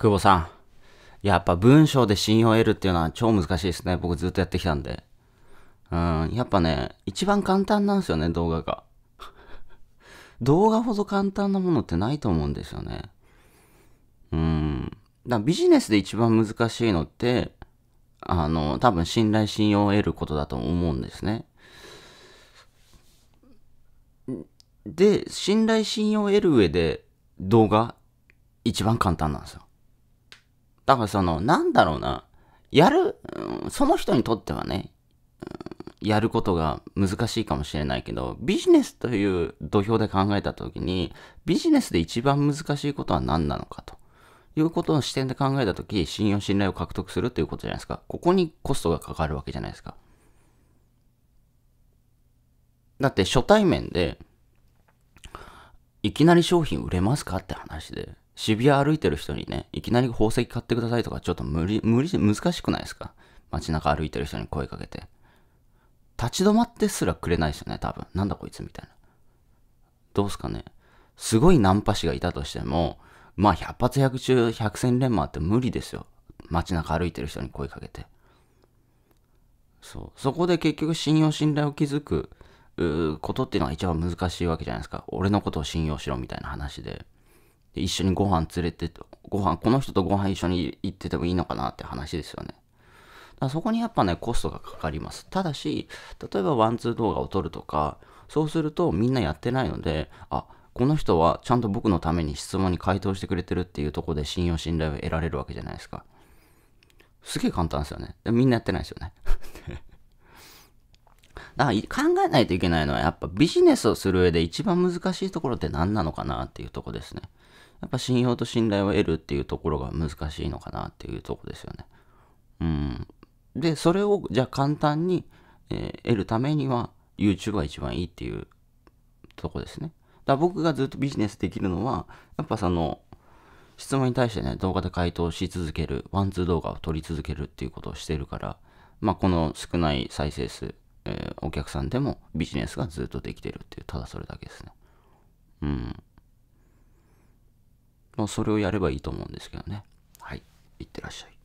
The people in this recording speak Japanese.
久保さん。やっぱ文章で信用を得るっていうのは超難しいですね。僕ずっとやってきたんで。うん、やっぱね、一番簡単なんですよね、動画が。動画ほど簡単なものってないと思うんですよね。うん。だビジネスで一番難しいのって、あの、多分信頼信用を得ることだと思うんですね。で、信頼信用を得る上で動画一番簡単なんですよ。だからその、なんだろうな、やる、その人にとってはね、うん、やることが難しいかもしれないけど、ビジネスという土俵で考えたときに、ビジネスで一番難しいことは何なのかと。いうことの視点で考えたとき、信用信頼を獲得するということじゃないですか。ここにコストがかかるわけじゃないですか。だって初対面で、いきなり商品売れますかって話で。渋谷歩いてる人にね、いきなり宝石買ってくださいとか、ちょっと無理、無理、難しくないですか街中歩いてる人に声かけて。立ち止まってすらくれないですよね、多分。なんだこいつみたいな。どうすかね。すごいナンパ師がいたとしても、まあ百発百中百戦錬磨って無理ですよ。街中歩いてる人に声かけて。そう。そこで結局信用信頼を築くことっていうのが一番難しいわけじゃないですか。俺のことを信用しろみたいな話で。で一緒にご飯連れてと、ご飯、この人とご飯一緒に行っててもいいのかなって話ですよね。だそこにやっぱね、コストがかかります。ただし、例えばワンツー動画を撮るとか、そうするとみんなやってないので、あ、この人はちゃんと僕のために質問に回答してくれてるっていうとこで信用信頼を得られるわけじゃないですか。すげえ簡単ですよね。みんなやってないですよね。だから考えないといけないのはやっぱビジネスをする上で一番難しいところって何なのかなっていうとこですね。やっぱ信用と信頼を得るっていうところが難しいのかなっていうとこですよね。うん。で、それをじゃあ簡単に、えー、得るためには YouTube が一番いいっていうとこですね。だから僕がずっとビジネスできるのは、やっぱその、質問に対してね、動画で回答し続ける、ワンツー動画を撮り続けるっていうことをしてるから、まあ、この少ない再生数、えー、お客さんでもビジネスがずっとできてるっていう、ただそれだけですね。うん。まあ、それをやればいいと思うんですけどね。はい。いってらっしゃい。